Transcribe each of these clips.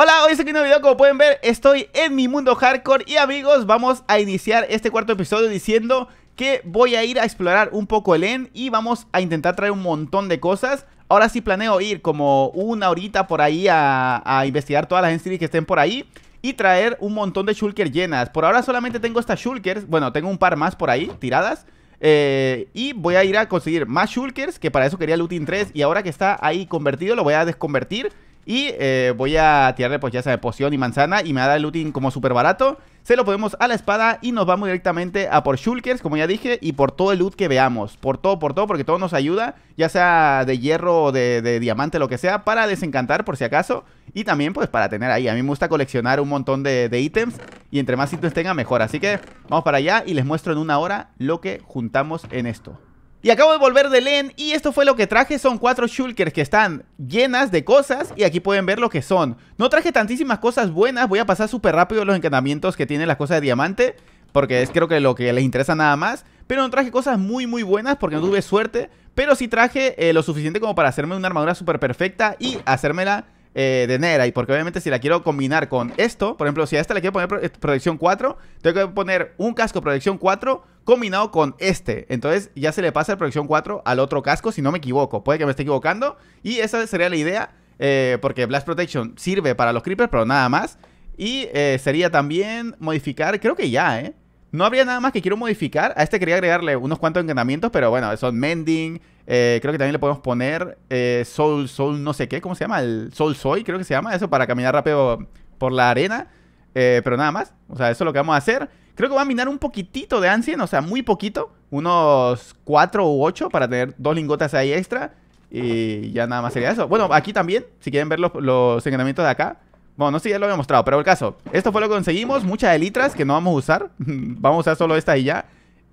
Hola, hoy es aquí un video, como pueden ver estoy en mi mundo hardcore y amigos vamos a iniciar este cuarto episodio diciendo que voy a ir a explorar un poco el end y vamos a intentar traer un montón de cosas. Ahora sí planeo ir como una horita por ahí a, investigar todas las end que estén por ahí y traer un montón de shulkers llenas. Por ahora solamente tengo estas shulkers, bueno tengo un par más por ahí tiradas. Eh, y voy a ir a conseguir más shulkers, que para eso quería looting 3 y ahora que está ahí convertido lo voy a desconvertir. Y eh, voy a tirarle, pues ya sea poción y manzana. Y me da el looting como súper barato. Se lo ponemos a la espada y nos vamos directamente a por shulkers, como ya dije. Y por todo el loot que veamos. Por todo, por todo, porque todo nos ayuda. Ya sea de hierro o de, diamante, lo que sea. Para desencantar, por si acaso. Y también, pues, para tener ahí. A mí me gusta coleccionar un montón de, de ítems. Y entre más ítems tenga, mejor. Así que vamos para allá y les muestro en una hora lo que juntamos en esto. Y acabo de volver de LEN y esto fue lo que traje, son cuatro shulkers que están llenas de cosas y aquí pueden ver lo que son. No traje tantísimas cosas buenas, voy a pasar súper rápido los encantamientos que tienen las cosas de diamante, porque es creo que lo que les interesa nada más. Pero no traje cosas muy muy buenas porque no tuve suerte, pero sí traje eh, lo suficiente como para hacerme una armadura súper perfecta y hacérmela eh, de Nera. Y porque obviamente si la quiero combinar con esto, por ejemplo, si a esta le quiero poner protección eh, proyección 4, tengo que poner un casco protección 4 combinado con este. Entonces ya se le pasa el protección 4 al otro casco, si no me equivoco. Puede que me esté equivocando. Y esa sería la idea, eh, porque Blast Protection sirve para los creepers, pero nada más. Y sería también modificar, creo que ya, ¿eh? No habría nada más que quiero modificar. A este quería agregarle unos cuantos encantamientos, pero bueno, son Mending. Eh, creo que también le podemos poner eh, Sol, Soul, Soul, no sé qué, ¿cómo se llama? El Soul Soy, creo que se llama. Eso para caminar rápido por la arena. Eh, pero nada más. O sea, eso es lo que vamos a hacer. Creo que va a minar un poquitito de Ancien, o sea, muy poquito. Unos 4 u 8 para tener dos lingotas ahí extra. Y ya nada más sería eso. Bueno, aquí también, si quieren ver los, los encantamientos de acá, bueno, no sé si ya lo había mostrado, pero el caso. Esto fue lo que conseguimos, muchas elitras que no vamos a usar. vamos a usar solo esta y ya.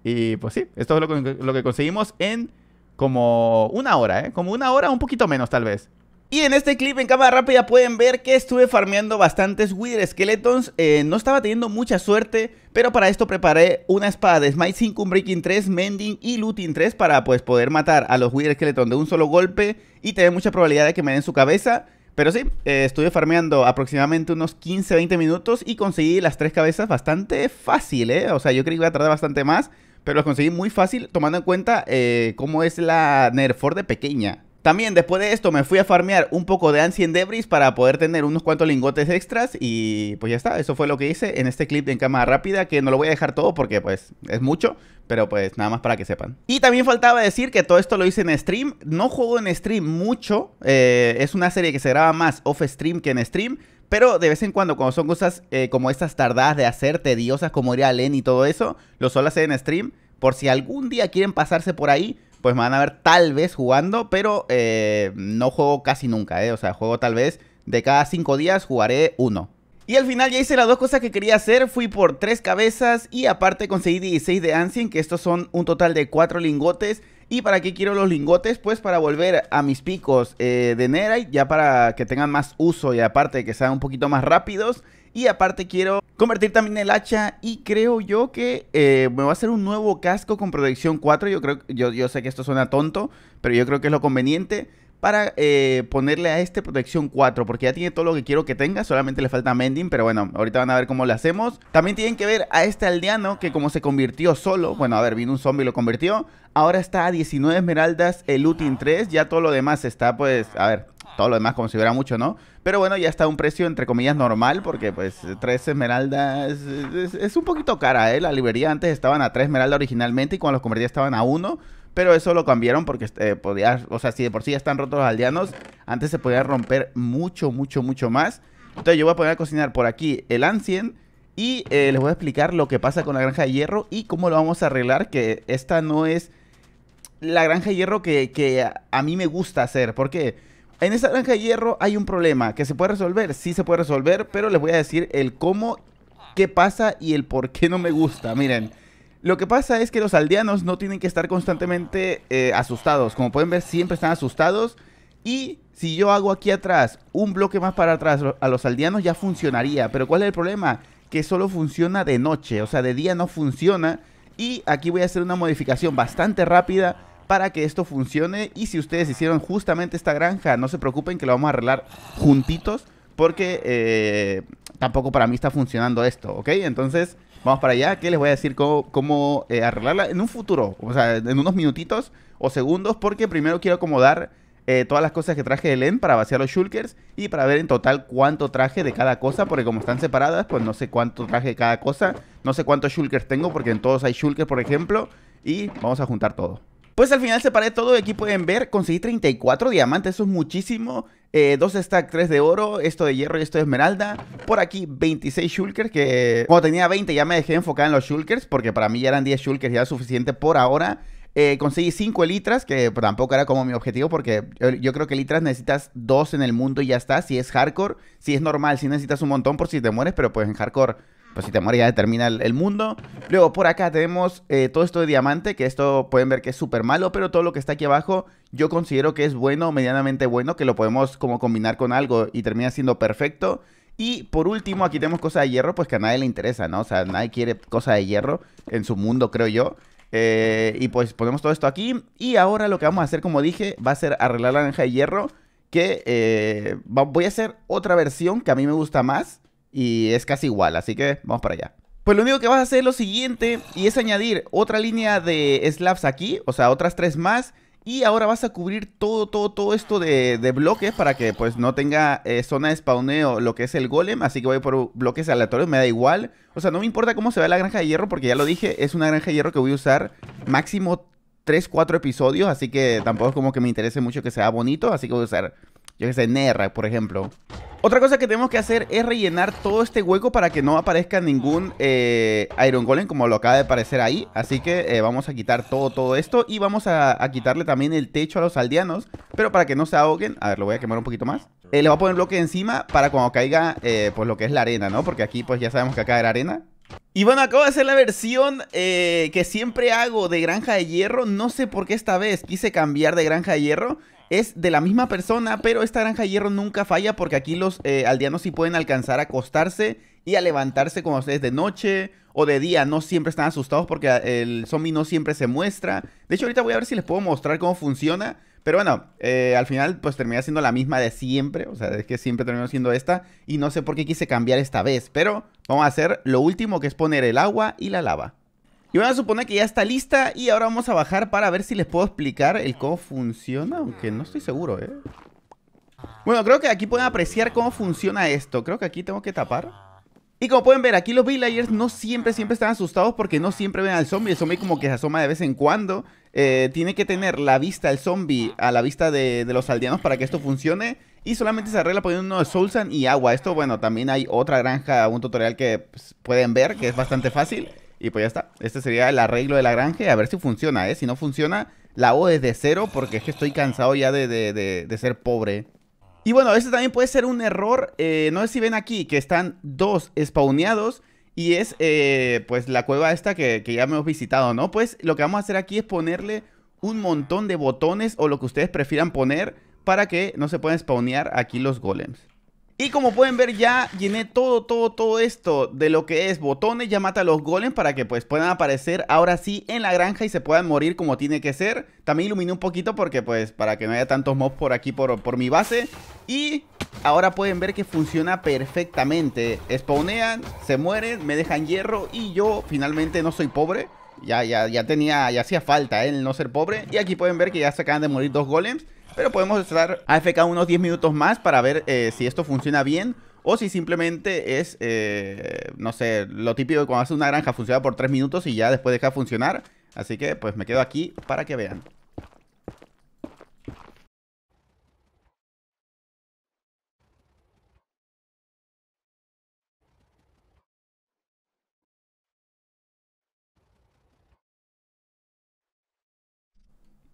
Y pues sí, esto es lo que, conseguimos en como una hora, ¿eh? Como una hora, un poquito menos tal vez. Y en este clip en cámara rápida pueden ver que estuve farmeando bastantes Wither Skeletons, eh, no estaba teniendo mucha suerte, pero para esto preparé una espada de Smite 5, Breaking 3, Mending y Looting 3 para pues poder matar a los Wither Skeletons de un solo golpe y tener mucha probabilidad de que me den su cabeza. Pero sí, eh, estuve farmeando aproximadamente unos 15, 20 minutos y conseguí las tres cabezas bastante fácil, ¿eh? O sea, yo creí que iba a tardar bastante más, pero las conseguí muy fácil tomando en cuenta eh, cómo es la Nerford de pequeña. También después de esto me fui a farmear un poco de Ancient Debris para poder tener unos cuantos lingotes extras y pues ya está, eso fue lo que hice en este clip en cámara rápida que no lo voy a dejar todo porque pues es mucho, pero pues nada más para que sepan. Y también faltaba decir que todo esto lo hice en stream. No juego en stream mucho. Eh, es una serie que se graba más off stream que en stream. Pero de vez en cuando, cuando son cosas eh, como estas tardadas de hacer, tediosas como ir a LEN y todo eso, lo solo hacer en stream. Por si algún día quieren pasarse por ahí, pues me van a ver tal vez jugando, pero eh, no juego casi nunca, ¿eh? O sea, juego tal vez de cada cinco días jugaré uno. Y al final ya hice las dos cosas que quería hacer, fui por tres cabezas y aparte conseguí 16 de Ancient, que estos son un total de cuatro lingotes. ¿Y para qué quiero los lingotes? Pues para volver a mis picos eh, de Nerai, ya para que tengan más uso y aparte que sean un poquito más rápidos. Y aparte quiero convertir también el hacha y creo yo que eh, me va a hacer un nuevo casco con protección 4. Yo creo, yo sé que esto suena tonto, pero yo creo que es lo conveniente para eh, ponerle a este protección 4, porque ya tiene todo lo que quiero que tenga, solamente le falta Mending, pero bueno, ahorita van a ver cómo lo hacemos. También tienen que ver a este aldeano que como se convirtió solo, bueno, a ver, vino un zombie y lo convirtió, ahora está a 19 esmeraldas el looting 3, ya todo lo demás está pues, a ver, todo lo demás como si mucho, ¿no? Pero bueno, ya está a un precio entre comillas normal, porque pues 3 esmeraldas es, un poquito cara, ¿eh? La librería antes estaban a 3 esmeraldas originalmente y cuando los convertía estaban a 1 pero eso lo cambiaron porque este, eh, o sea, si de por sí ya están rotos los aldeanos, antes se podía romper mucho, mucho, mucho más. Entonces yo voy a poner a cocinar por aquí el Ancien y eh, les voy a explicar lo que pasa con la granja de hierro y cómo lo vamos a arreglar, que esta no es la granja de hierro que, que a mí me gusta hacer. Porque en esa granja de hierro hay un problema que se puede resolver, sí se puede resolver, pero les voy a decir el cómo, qué pasa y el por qué no me gusta. Miren. Lo que pasa es que los aldeanos no tienen que estar constantemente eh, asustados. Como pueden ver, siempre están asustados. Y si yo hago aquí atrás un bloque más para atrás a los aldeanos ya funcionaría. Pero ¿cuál es el problema? Que solo funciona de noche, o sea, de día no funciona. Y aquí voy a hacer una modificación bastante rápida para que esto funcione. Y si ustedes hicieron justamente esta granja, no se preocupen que lo vamos a arreglar juntitos. Porque eh, tampoco para mí está funcionando esto, ¿ok? Entonces Vamos para allá, que les voy a decir cómo, eh, arreglarla en un futuro, o sea, en unos minutitos o segundos, porque primero quiero acomodar eh, todas las cosas que traje de LEN para vaciar los shulkers y para ver en total cuánto traje de cada cosa, porque como están separadas, pues no sé cuánto traje de cada cosa, no sé cuántos shulkers tengo, porque en todos hay shulkers, por ejemplo, y vamos a juntar todo. Pues al final separé todo y aquí pueden ver, conseguí 34 diamantes, eso es muchísimo. Eh, dos stack, 3 de oro, esto de hierro y esto de esmeralda. Por aquí 26 shulkers, que cuando tenía 20 ya me dejé enfocar en los shulkers, porque para mí ya eran 10 shulkers, ya era suficiente por ahora. Eh, conseguí 5 elitras, que tampoco era como mi objetivo, porque yo, creo que elitras necesitas 2 en el mundo y ya está. Si es hardcore, si es normal, si necesitas un montón por si te mueres, pero pues en hardcore pues si te mueres ya termina el, mundo. Luego por acá tenemos eh, todo esto de diamante, que esto pueden ver que es súper malo, pero todo lo que está aquí abajo yo considero que es bueno, medianamente bueno, que lo podemos como combinar con algo y termina siendo perfecto. Y por último, aquí tenemos cosa de hierro, pues que a nadie le interesa, ¿no? O sea, nadie quiere cosa de hierro en su mundo, creo yo. Eh, y pues ponemos todo esto aquí. Y ahora lo que vamos a hacer, como dije, va a ser arreglar la naranja de hierro. Que eh, voy a hacer otra versión que a mí me gusta más y es casi igual, así que vamos para allá. Pues lo único que vas a hacer es lo siguiente y es añadir otra línea de slabs aquí, o sea, otras tres más. Y ahora vas a cubrir todo, todo, todo esto de, bloques para que pues no tenga eh, zona de spawneo lo que es el golem. Así que voy por bloques aleatorios, me da igual. O sea, no me importa cómo se ve la granja de hierro porque ya lo dije, es una granja de hierro que voy a usar máximo 3, 4 episodios. Así que tampoco es como que me interese mucho que sea bonito. Así que voy a usar, yo que sé, Nerra, por ejemplo. Otra cosa que tenemos que hacer es rellenar todo este hueco para que no aparezca ningún eh, Iron Golem como lo acaba de aparecer ahí. Así que eh, vamos a quitar todo, todo esto y vamos a, quitarle también el techo a los aldeanos. Pero para que no se ahoguen, a ver, lo voy a quemar un poquito más. Eh, le voy a poner bloque encima para cuando caiga pues lo que es la arena, ¿no? Porque aquí pues ya sabemos que acá era arena. Y bueno, acabo de hacer la versión que siempre hago de Granja de Hierro. No sé por qué esta vez quise cambiar de Granja de Hierro es de la misma persona, pero esta granja de hierro nunca falla porque aquí los eh, aldeanos sí pueden alcanzar a acostarse y a levantarse como ustedes de noche o de día. No siempre están asustados porque ah, el zombie no siempre se muestra. De hecho, ahorita voy a ver si les puedo mostrar cómo funciona. Pero bueno, eh, al final pues termina siendo la misma de siempre. O sea, es que siempre termino siendo esta. Y no sé por qué quise cambiar esta vez. Pero vamos a hacer lo último que es poner el agua y la lava. Y a suponer que ya está lista y ahora vamos a bajar para ver si les puedo explicar el cómo funciona, aunque no estoy seguro, ¿eh? Bueno, creo que aquí pueden apreciar cómo funciona esto. Creo que aquí tengo que tapar. Y como pueden ver, aquí los villagers no siempre, siempre están asustados porque no siempre ven al zombie. El zombie como que se asoma de vez en cuando. Eh, tiene que tener la vista del zombie a la vista de, los aldeanos para que esto funcione. Y solamente se arregla poniendo uno de Soulsan y agua. Esto, bueno, también hay otra granja, un tutorial que pues, pueden ver, que es bastante fácil. Y pues ya está. Este sería el arreglo de la granja. A ver si funciona, ¿eh? Si no funciona, la hago desde cero porque es que estoy cansado ya de, de, de, ser pobre. Y bueno, este también puede ser un error. Eh, no sé si ven aquí que están dos spawneados. Y es eh, pues la cueva esta que, ya Me hemos visitado, ¿no? Pues lo que vamos a hacer aquí es ponerle un montón de botones o lo que ustedes prefieran poner para que no se puedan spawnear aquí los golems. Y como pueden ver ya llené todo, todo, todo esto de lo que es botones, ya mata a los golems para que pues puedan aparecer ahora sí en la granja y se puedan morir como tiene que ser. También iluminé un poquito porque pues para que no haya tantos mobs por aquí por, por mi base. Y ahora pueden ver que funciona perfectamente. Spawnean, se mueren, me dejan hierro y yo finalmente no soy pobre. Ya, ya, ya tenía, ya hacía falta ¿eh? el no ser pobre. Y aquí pueden ver que ya se acaban de morir dos golems. Pero podemos estar AFK unos 10 minutos más para ver eh, si esto funciona bien o si simplemente es, eh, no sé, lo típico de cuando hace una granja funciona por 3 minutos y ya después deja funcionar. Así que pues me quedo aquí para que vean.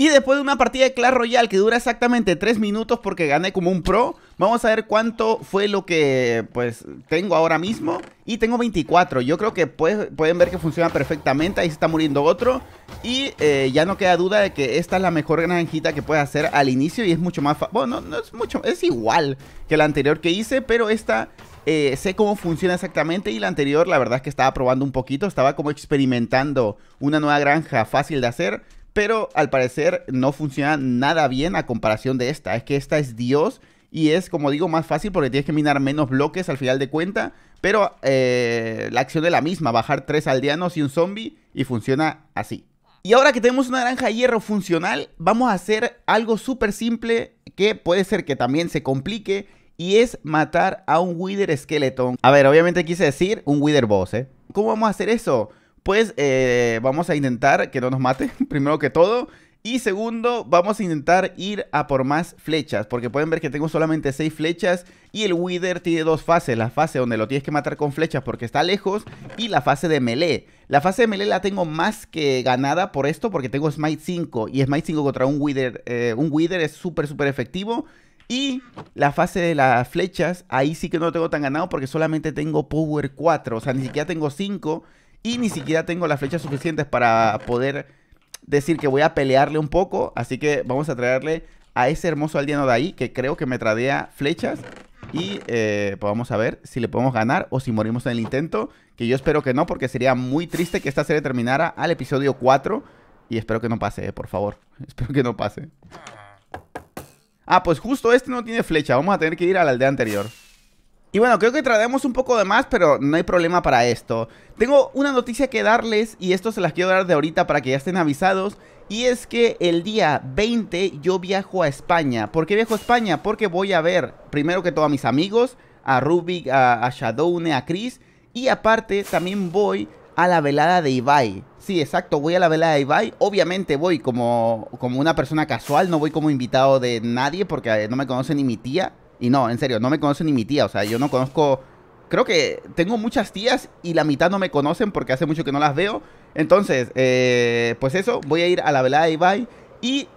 Y después de una partida de Clash Royale que dura exactamente 3 minutos porque gané como un pro, vamos a ver cuánto fue lo que pues tengo ahora mismo. Y tengo 24, yo creo que pueden ver que funciona perfectamente, ahí se está muriendo otro. Y eh, ya no queda duda de que esta es la mejor granjita que puedes hacer al inicio y es mucho más... Bueno, no, es mucho, es igual que la anterior que hice, pero esta eh, sé cómo funciona exactamente y la anterior la verdad es que estaba probando un poquito, estaba como experimentando una nueva granja fácil de hacer pero al parecer no funciona nada bien a comparación de esta. Es que esta es Dios y es, como digo, más fácil porque tienes que minar menos bloques al final de cuenta, pero eh, la acción es la misma, bajar tres aldeanos y un zombie y funciona así. Y ahora que tenemos una granja de hierro funcional, vamos a hacer algo súper simple que puede ser que también se complique y es matar a un Wither Skeleton. A ver, obviamente quise decir un Wither Boss, ¿eh? ¿Cómo vamos a hacer eso? pues eh, vamos a intentar que no nos mate, primero que todo. Y segundo, vamos a intentar ir a por más flechas, porque pueden ver que tengo solamente 6 flechas y el Wither tiene dos fases, la fase donde lo tienes que matar con flechas porque está lejos y la fase de melee. La fase de melee la tengo más que ganada por esto porque tengo Smite 5 y Smite 5 contra un Wither, eh, un Wither es súper súper efectivo. Y la fase de las flechas, ahí sí que no lo tengo tan ganado porque solamente tengo Power 4, o sea, ni siquiera tengo 5 y ni siquiera tengo las flechas suficientes para poder decir que voy a pelearle un poco. Así que vamos a traerle a ese hermoso aldeano de ahí, que creo que me tradea flechas. Y eh, pues vamos a ver si le podemos ganar o si morimos en el intento. Que yo espero que no, porque sería muy triste que esta serie terminara al episodio 4. Y espero que no pase, eh, por favor. Espero que no pase. Ah, pues justo este no tiene flecha. Vamos a tener que ir a la aldea anterior. Y bueno, creo que traemos un poco de más, pero no hay problema para esto. Tengo una noticia que darles y esto se las quiero dar de ahorita para que ya estén avisados. Y es que el día 20 yo viajo a España. ¿Por qué viajo a España? Porque voy a ver primero que todo a mis amigos, a Rubik, a, Shadowne, a Chris. Y aparte también voy a la velada de Ibai. Sí, exacto, voy a la velada de Ibai. Obviamente voy como, como una persona casual, no voy como invitado de nadie porque eh, no me conoce ni mi tía. Y no, en serio, no me conoce ni mi tía. O sea, yo no conozco. Creo que tengo muchas tías y la mitad no me conocen porque hace mucho que no las veo. Entonces, eh, pues eso, voy a ir a la velada de bye Y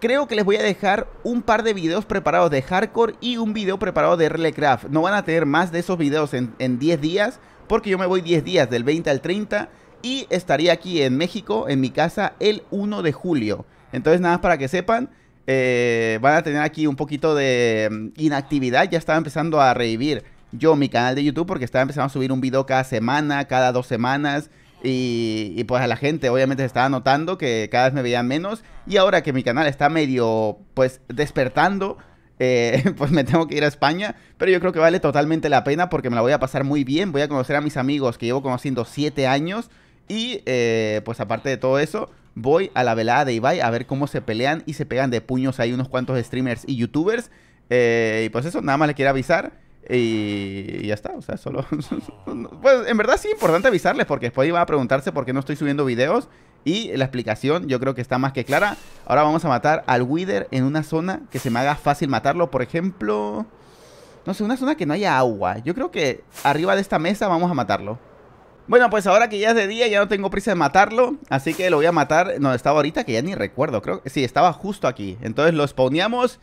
creo que les voy a dejar un par de videos preparados de hardcore y un video preparado de RLCraft. No van a tener más de esos videos en, en 10 días, porque yo me voy 10 días, del 20 al 30, y estaría aquí en México, en mi casa, el 1 de julio. Entonces, nada más para que sepan. Eh, van a tener aquí un poquito de mm, inactividad. Ya estaba empezando a revivir yo mi canal de YouTube porque estaba empezando a subir un video cada semana, cada dos semanas. Y, pues a la gente obviamente se estaba notando que cada vez me veían menos. Y ahora que mi canal está medio pues despertando, eh, pues me tengo que ir a España. Pero yo creo que vale totalmente la pena porque me la voy a pasar muy bien. Voy a conocer a mis amigos que llevo conociendo 7 años. Y eh, pues aparte de todo eso, voy a la velada de Ibai a ver cómo se pelean y se pegan de puños ahí unos cuantos streamers y youtubers. Eh, y pues eso, nada más le quiero avisar. Y ya está, o sea, solo... pues en verdad sí es importante avisarles porque después iba a preguntarse por qué no estoy subiendo videos. Y la explicación yo creo que está más que clara. Ahora vamos a matar al Wither en una zona que se me haga fácil matarlo. Por ejemplo... No sé, una zona que no haya agua. Yo creo que arriba de esta mesa vamos a matarlo. Bueno, pues ahora que ya es de día, ya no tengo prisa de matarlo. Así que lo voy a matar. No, estaba ahorita, que ya ni recuerdo. Creo que sí, estaba justo aquí. Entonces lo spawneamos.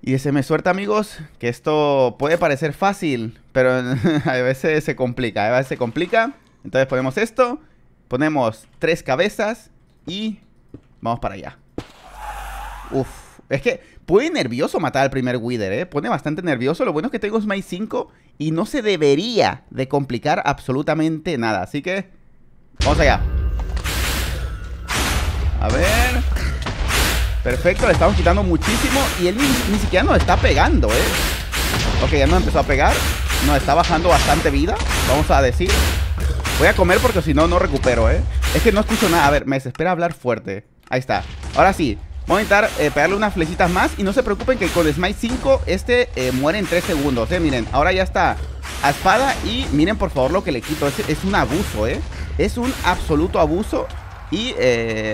Y se me suelta, amigos, que esto puede parecer fácil. Pero a veces se complica. A veces se complica. Entonces ponemos esto. Ponemos tres cabezas. Y vamos para allá. Uf. Es que Pone nervioso matar al primer Wither, ¿eh? Pone bastante nervioso. Lo bueno es que tengo Smite 5 y no se debería de complicar absolutamente nada. Así que, vamos allá. A ver. Perfecto, le estamos quitando muchísimo y él ni, ni siquiera nos está pegando, ¿eh? Ok, ya nos empezó a pegar. Nos está bajando bastante vida, vamos a decir. Voy a comer porque si no, no recupero, ¿eh? Es que no escucho nada. A ver, me desespera hablar fuerte. Ahí está. Ahora sí, Voy a intentar eh, pegarle unas flechitas más Y no se preocupen que con Smite 5 Este eh, muere en 3 segundos, eh, miren Ahora ya está a espada Y miren por favor lo que le quito, es, es un abuso, eh Es un absoluto abuso Y,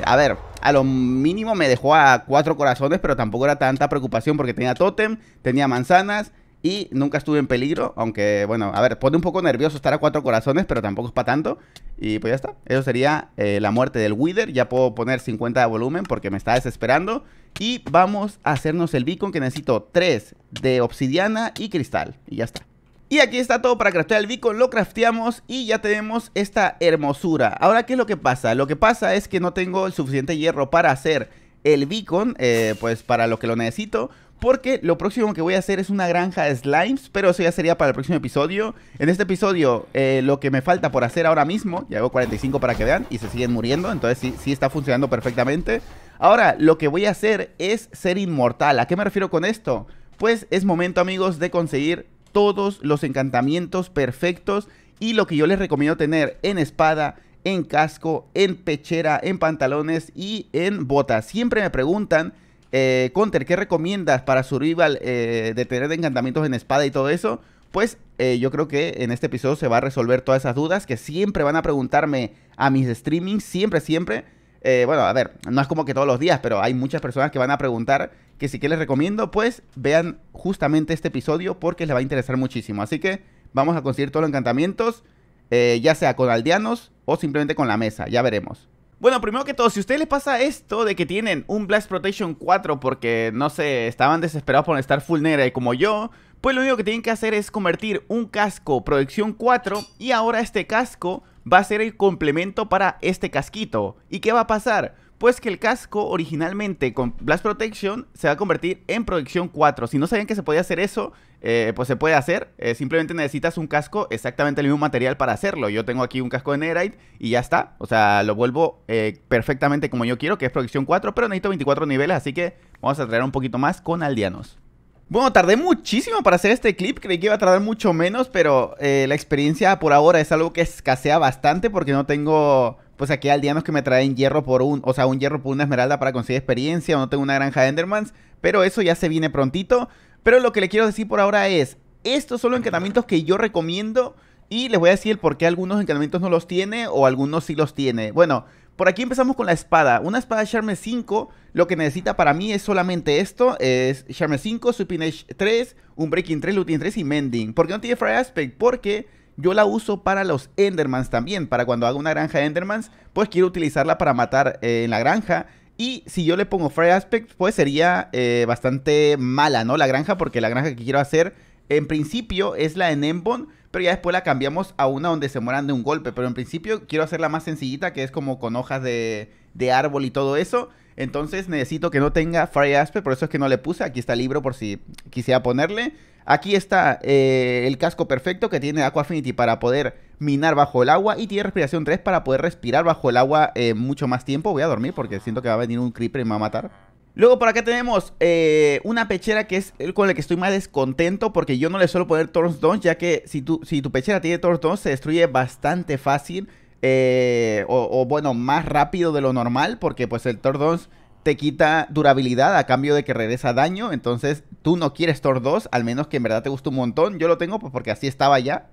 a ver a lo mínimo me dejó a 4 corazones, pero tampoco era tanta preocupación porque tenía totem, tenía manzanas, y nunca estuve en peligro, aunque bueno, a ver, pone un poco nervioso estar a cuatro corazones, pero tampoco es para tanto. Y pues ya está, eso sería eh, la muerte del Wither, ya puedo poner 50 de volumen porque me está desesperando. Y vamos a hacernos el beacon que necesito 3 de obsidiana y cristal, y ya está. Y aquí está todo para craftear el beacon, lo crafteamos y ya tenemos esta hermosura. Ahora, ¿qué es lo que pasa? Lo que pasa es que no tengo el suficiente hierro para hacer el beacon, eh, pues para lo que lo necesito. Porque lo próximo que voy a hacer es una granja de slimes, pero eso ya sería para el próximo episodio. En este episodio, eh, lo que me falta por hacer ahora mismo, ya hago 45 para que vean, y se siguen muriendo, entonces sí, sí está funcionando perfectamente. Ahora, lo que voy a hacer es ser inmortal. ¿A qué me refiero con esto? Pues es momento, amigos, de conseguir todos los encantamientos perfectos y lo que yo les recomiendo tener en espada, en casco, en pechera, en pantalones y en botas. Siempre me preguntan eh, Counter, ¿qué recomiendas para su rival eh, de tener encantamientos en espada y todo eso? Pues eh, yo creo que en este episodio se va a resolver todas esas dudas que siempre van a preguntarme a mis streamings, siempre, siempre. Eh, bueno, a ver, no es como que todos los días, pero hay muchas personas que van a preguntar que si que les recomiendo, pues vean justamente este episodio porque les va a interesar muchísimo. Así que vamos a conseguir todos los encantamientos, ya sea con aldeanos o simplemente con la mesa, ya veremos. Bueno, primero que todo, si a ustedes les pasa esto de que tienen un Blast Protection 4 porque, no sé, estaban desesperados por estar full negra y como yo, pues lo único que tienen que hacer es convertir un casco protección 4 y ahora este casco va a ser el complemento para este casquito. ¿Y qué va a pasar? Pues que el casco originalmente con Blast Protection se va a convertir en protección 4. Si no sabían que se podía hacer eso, eh, pues se puede hacer. Eh, simplemente necesitas un casco, exactamente el mismo material para hacerlo. Yo tengo aquí un casco de Netherite y ya está. O sea, lo vuelvo eh, perfectamente como yo quiero, que es proyección 4, pero necesito 24 niveles, así que vamos a traer un poquito más con aldeanos. Bueno, tardé muchísimo para hacer este clip, creí que iba a tardar mucho menos, pero la experiencia por ahora es algo que escasea bastante porque no tengo pues aquí aldeanos que me traen hierro por un, o sea, un hierro por una esmeralda para conseguir experiencia, o no tengo una granja de Endermans, pero eso ya se viene prontito. Pero lo que le quiero decir por ahora es, estos son los encantamientos que yo recomiendo y les voy a decir el por qué algunos encantamientos no los tiene o algunos sí los tiene. Bueno, por aquí empezamos con la espada. Una espada Charme 5, lo que necesita para mí es solamente esto, es Charme 5, Supinage 3, un Breaking 3, Looting 3 y Mending. ¿Por qué no tiene Fire Aspect? Porque yo la uso para los Endermans también, para cuando hago una granja de Endermans, pues quiero utilizarla para matar eh, en la granja y si yo le pongo Fire Aspect, pues sería eh, bastante mala, ¿no? La granja, porque la granja que quiero hacer, en principio, es la en Embon, pero ya después la cambiamos a una donde se mueran de un golpe. Pero en principio quiero hacerla más sencillita, que es como con hojas de, de árbol y todo eso. Entonces necesito que no tenga Fire Aspect, por eso es que no le puse. Aquí está el libro por si quisiera ponerle. Aquí está eh, el casco perfecto que tiene Aqua Affinity para poder minar bajo el agua. Y tiene respiración 3 para poder respirar bajo el agua eh, mucho más tiempo. Voy a dormir porque siento que va a venir un creeper y me va a matar. Luego por acá tenemos eh, una pechera que es el con la que estoy más descontento porque yo no le suelo poner Thorns ya que si tu, si tu pechera tiene Thorns se destruye bastante fácil. Eh, o, bueno, más rápido de lo normal, porque pues el Tor 2 te quita durabilidad a cambio de que regresa daño, entonces tú no quieres Tor 2, al menos que en verdad te guste un montón, yo lo tengo pues porque así estaba ya.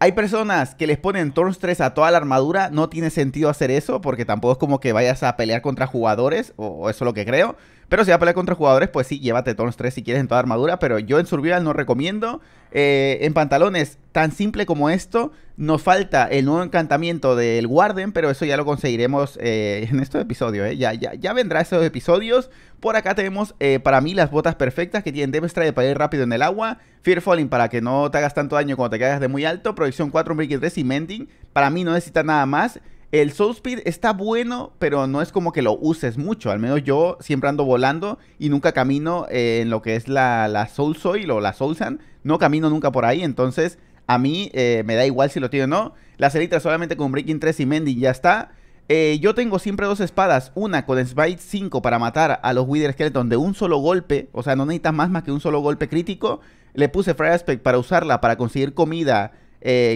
Hay personas que les ponen Thorns 3 a toda la armadura, no tiene sentido hacer eso, porque tampoco es como que vayas a pelear contra jugadores, o, o eso es lo que creo, pero si vas a pelear contra jugadores, pues sí, llévate todos los tres si quieres en toda armadura. Pero yo en Survival no recomiendo. Eh, en pantalones, tan simple como esto, nos falta el nuevo encantamiento del Warden, pero eso ya lo conseguiremos eh, en estos episodios. Eh. Ya, ya, ya vendrá esos episodios. Por acá tenemos para mí las botas perfectas que tienen de para ir rápido en el agua. Fear Falling para que no te hagas tanto daño cuando te caigas de muy alto. Proyección 4, Breaking 3 y Mending. Para mí no necesita nada más el Soul Speed está bueno, pero no es como que lo uses mucho. Al menos yo siempre ando volando y nunca camino eh, en lo que es la, la Soul Soil o la Soul No camino nunca por ahí, entonces a mí eh, me da igual si lo tiene o no. Las elitras solamente con Breaking 3 y Mending ya está. Eh, yo tengo siempre dos espadas, una con Spite 5 para matar a los Wither Skeleton de un solo golpe, o sea, no necesitas más más que un solo golpe crítico. Le puse Fire Aspect para usarla, para conseguir comida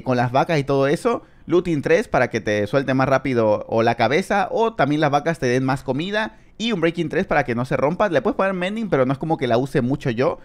con las vacas y todo eso. Looting 3 para que te suelte más rápido o la cabeza, o también las vacas te den más comida, y un Breaking 3 para que no se rompa. Le puedes poner Mending, pero no es como que la use mucho yo.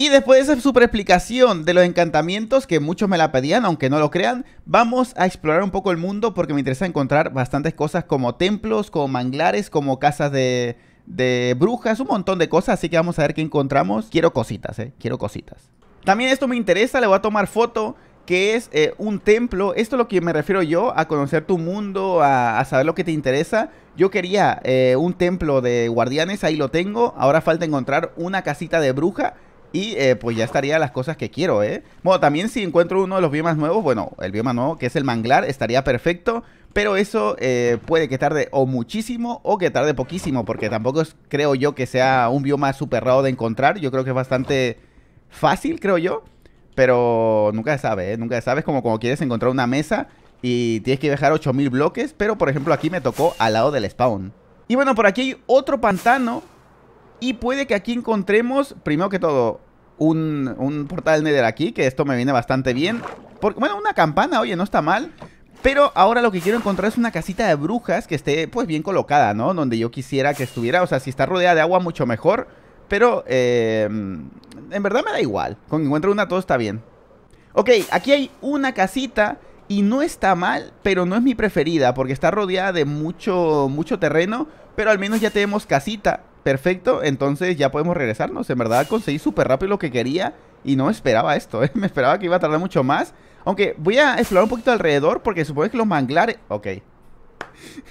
Y después de esa super explicación de los encantamientos que muchos me la pedían, aunque no lo crean, vamos a explorar un poco el mundo porque me interesa encontrar bastantes cosas como templos, como manglares, como casas de, de brujas, un montón de cosas, así que vamos a ver qué encontramos. Quiero cositas, eh, quiero cositas. También esto me interesa, le voy a tomar foto que es eh, un templo. Esto es lo que me refiero yo, a conocer tu mundo, a, saber lo que te interesa. Yo quería eh, un templo de guardianes, ahí lo tengo. Ahora falta encontrar una casita de bruja. Y eh, pues ya estaría las cosas que quiero, ¿eh? Bueno, también si encuentro uno de los biomas nuevos, bueno, el bioma nuevo, que es el manglar, estaría perfecto. Pero eso puede que tarde o muchísimo o que tarde poquísimo, porque tampoco creo yo que sea un bioma super raro de encontrar. Yo creo que es bastante fácil, creo yo. Pero nunca se sabe, ¿eh? Nunca se sabe. Es como cuando quieres encontrar una mesa y tienes que dejar 8000 bloques. Pero, por ejemplo, aquí me tocó al lado del spawn. Y bueno, por aquí hay otro pantano. Y puede que aquí encontremos, primero que todo, un, portal nether aquí. Que esto me viene bastante bien. bueno, una campana, oye, no está mal. Pero ahora lo que quiero encontrar es una casita de brujas que esté, pues, bien colocada, ¿no? Donde yo quisiera que estuviera. O sea, si está rodeada de agua, mucho mejor. Pero eh, en verdad me da igual. Con encuentro una todo está bien. Ok, aquí hay una casita y no está mal, pero no es mi preferida porque está rodeada de mucho, mucho terreno. Pero al menos ya tenemos casita. Perfecto, entonces ya podemos regresarnos. En verdad conseguí súper rápido lo que quería y no esperaba esto. ¿eh? Me esperaba que iba a tardar mucho más. Aunque voy a explorar un poquito alrededor porque supone que los manglares... Ok,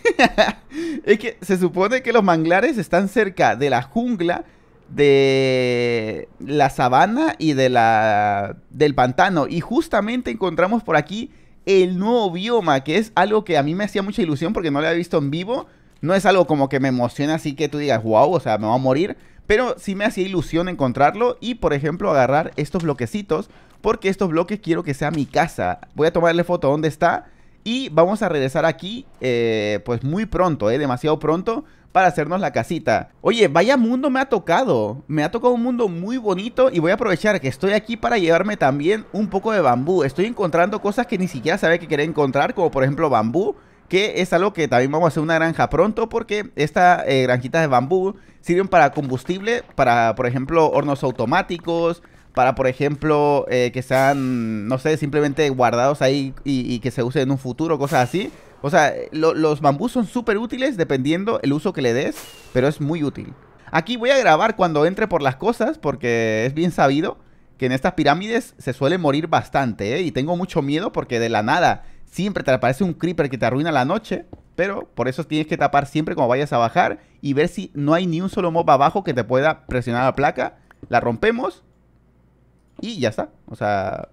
es que se supone que los manglares están cerca de la jungla de la sabana y de la del pantano y justamente encontramos por aquí el nuevo bioma que es algo que a mí me hacía mucha ilusión porque no lo había visto en vivo no es algo como que me emociona así que tú digas wow o sea me va a morir pero sí me hacía ilusión encontrarlo y por ejemplo agarrar estos bloquecitos porque estos bloques quiero que sea mi casa voy a tomarle foto donde está y vamos a regresar aquí, eh, pues muy pronto, eh, demasiado pronto, para hacernos la casita. Oye, vaya mundo me ha tocado. Me ha tocado un mundo muy bonito y voy a aprovechar que estoy aquí para llevarme también un poco de bambú. Estoy encontrando cosas que ni siquiera sabía que quería encontrar, como por ejemplo bambú que es algo que también vamos a hacer una granja pronto porque estas eh, granjitas de bambú sirven para combustible, para por ejemplo hornos automáticos, para por ejemplo eh, que sean, no sé, simplemente guardados ahí y, y, que se usen en un futuro, cosas así. O sea, los bambús son súper útiles dependiendo el uso que le des, pero es muy útil. Aquí voy a grabar cuando entre por las cosas, porque es bien sabido que en estas pirámides se suele morir bastante, ¿eh? Y tengo mucho miedo porque de la nada siempre te aparece un creeper que te arruina la noche, pero por eso tienes que tapar siempre Como vayas a bajar y ver si no hay ni un solo mob abajo que te pueda presionar la placa. La rompemos y ya está. O sea,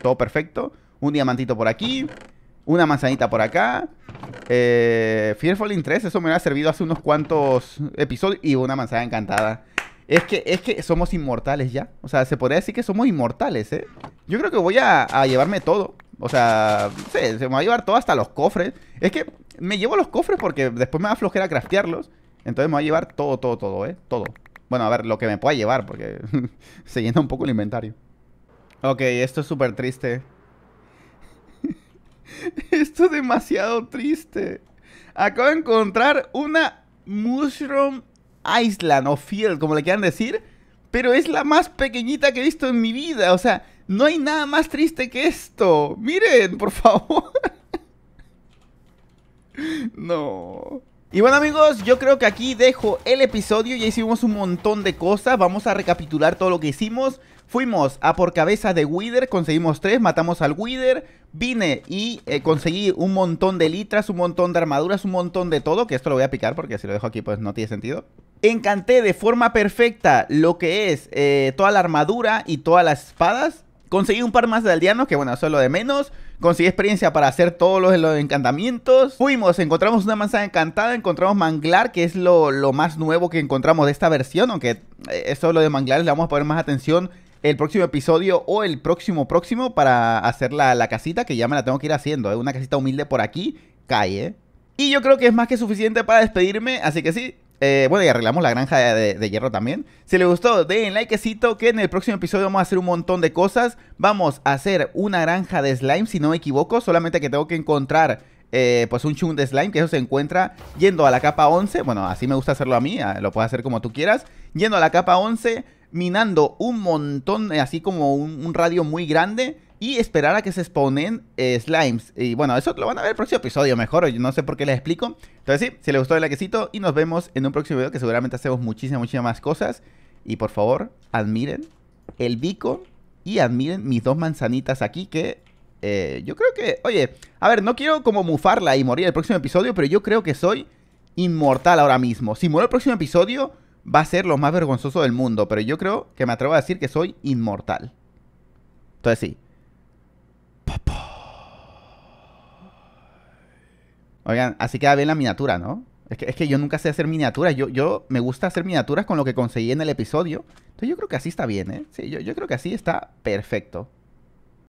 todo perfecto. Un diamantito por aquí, una manzanita por acá. Eh, Fearful 3, eso me ha servido hace unos cuantos episodios. Y una manzana encantada. Es que, es que somos inmortales ya. O sea, se podría decir que somos inmortales, ¿eh? Yo creo que voy a, llevarme todo. O sea, se me va a llevar todo hasta los cofres. Es que me llevo los cofres porque después me va a a craftearlos. Entonces me voy a llevar todo, todo, todo, ¿eh? Todo. Bueno, a ver, lo que me pueda llevar porque se llena un poco el inventario. Ok, esto es súper triste. Esto es demasiado triste. Acabo de encontrar una Mushroom Island o Field, como le quieran decir. Pero es la más pequeñita que he visto en mi vida. O sea, no hay nada más triste que esto. Miren, por favor. no. Y bueno amigos, yo creo que aquí dejo el episodio, ya hicimos un montón de cosas, vamos a recapitular todo lo que hicimos. Fuimos a por cabeza de Wither, conseguimos tres, matamos al Wither, Vine y eh, conseguí un montón de litras, un montón de armaduras, un montón de todo, que esto lo voy a picar porque si lo dejo aquí pues no tiene sentido. Encanté de forma perfecta lo que es eh, toda la armadura y todas las espadas. Conseguí un par más de aldeanos, que bueno, eso es lo de menos. Conseguí experiencia para hacer todos los, los encantamientos. Fuimos, encontramos una manzana encantada, encontramos manglar, que es lo, lo más nuevo que encontramos de esta versión, aunque eh, eso lo de manglar le vamos a poner más atención el próximo episodio o el próximo próximo para hacer la, casita, que ya me la tengo que ir haciendo. ¿eh? una casita humilde por aquí, calle. Y yo creo que es más que suficiente para despedirme, así que sí. Eh, bueno, y arreglamos la granja de, hierro también. Si les gustó, den likecito que en el próximo episodio vamos a hacer un montón de cosas. Vamos a hacer una granja de slime, si no me equivoco. Solamente que tengo que encontrar eh, pues un chung de slime, que eso se encuentra yendo a la capa 11. Bueno, así me gusta hacerlo a mí, lo puedes hacer como tú quieras. Yendo a la capa 11 minando un montón, eh, así como un, radio muy grande y esperar a que se exponen eh, slimes. Y bueno, eso lo van a ver el próximo episodio mejor, yo no sé por qué les explico. Entonces sí, si les gustó el likecito y nos vemos en un próximo video que seguramente hacemos muchísimas, muchísimas más cosas. Y por favor, admiren el bico y admiren mis dos manzanitas aquí que... Eh, yo creo que, oye, a ver, no quiero como mufarla y morir el próximo episodio, pero yo creo que soy inmortal ahora mismo. Si muero el próximo episodio, va a ser lo más vergonzoso del mundo, pero yo creo que me atrevo a decir que soy inmortal. Entonces sí. Oigan, así queda bien la miniatura, ¿no? Es que, yo nunca sé hacer miniaturas. Yo, yo me gusta hacer miniaturas con lo que conseguí en el episodio. Entonces yo creo que así está bien, ¿eh? Sí, yo, yo creo que así está perfecto.